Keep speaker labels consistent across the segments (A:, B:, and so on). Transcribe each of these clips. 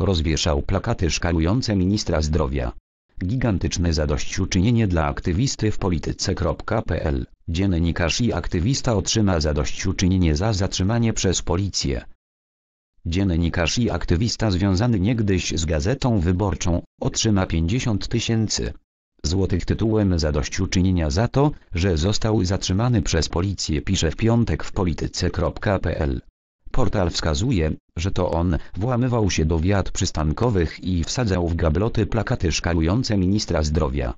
A: rozwieszał plakaty szkalujące ministra zdrowia. Gigantyczne zadośćuczynienie dla aktywisty w polityce.pl Dziennikarz i aktywista otrzyma zadośćuczynienie za zatrzymanie przez policję. Dziennikarz i aktywista związany niegdyś z Gazetą Wyborczą otrzyma 50 tysięcy złotych tytułem zadośćuczynienia za to, że został zatrzymany przez policję pisze w piątek w polityce.pl. Portal wskazuje, że to on włamywał się do wiat przystankowych i wsadzał w gabloty plakaty szkalujące ministra zdrowia.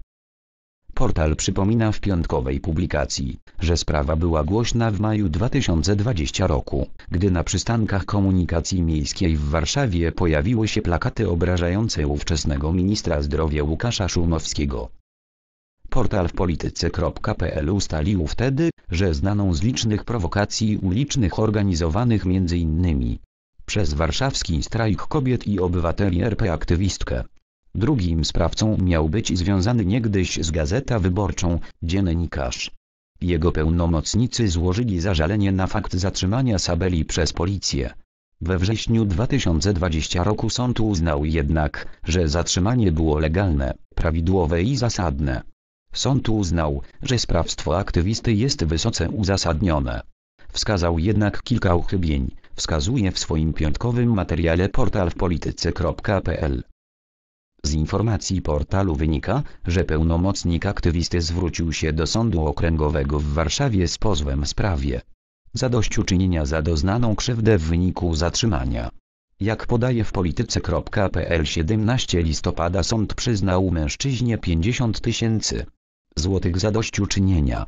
A: Portal przypomina w piątkowej publikacji, że sprawa była głośna w maju 2020 roku, gdy na przystankach komunikacji miejskiej w Warszawie pojawiły się plakaty obrażające ówczesnego ministra zdrowia Łukasza Szumowskiego. Portal w polityce.pl ustalił wtedy, że znaną z licznych prowokacji ulicznych organizowanych m.in. przez warszawski strajk kobiet i obywateli RP aktywistkę. Drugim sprawcą miał być związany niegdyś z Gazeta Wyborczą, dziennikarz. Jego pełnomocnicy złożyli zażalenie na fakt zatrzymania Sabeli przez policję. We wrześniu 2020 roku sąd uznał jednak, że zatrzymanie było legalne, prawidłowe i zasadne. Sąd uznał, że sprawstwo aktywisty jest wysoce uzasadnione. Wskazał jednak kilka uchybień, wskazuje w swoim piątkowym materiale portal w polityce.pl. Z informacji portalu wynika, że pełnomocnik aktywisty zwrócił się do Sądu Okręgowego w Warszawie z pozwem sprawie zadośćuczynienia za doznaną krzywdę w wyniku zatrzymania. Jak podaje w polityce.pl 17 listopada sąd przyznał mężczyźnie 50 tysięcy złotych zadośćuczynienia.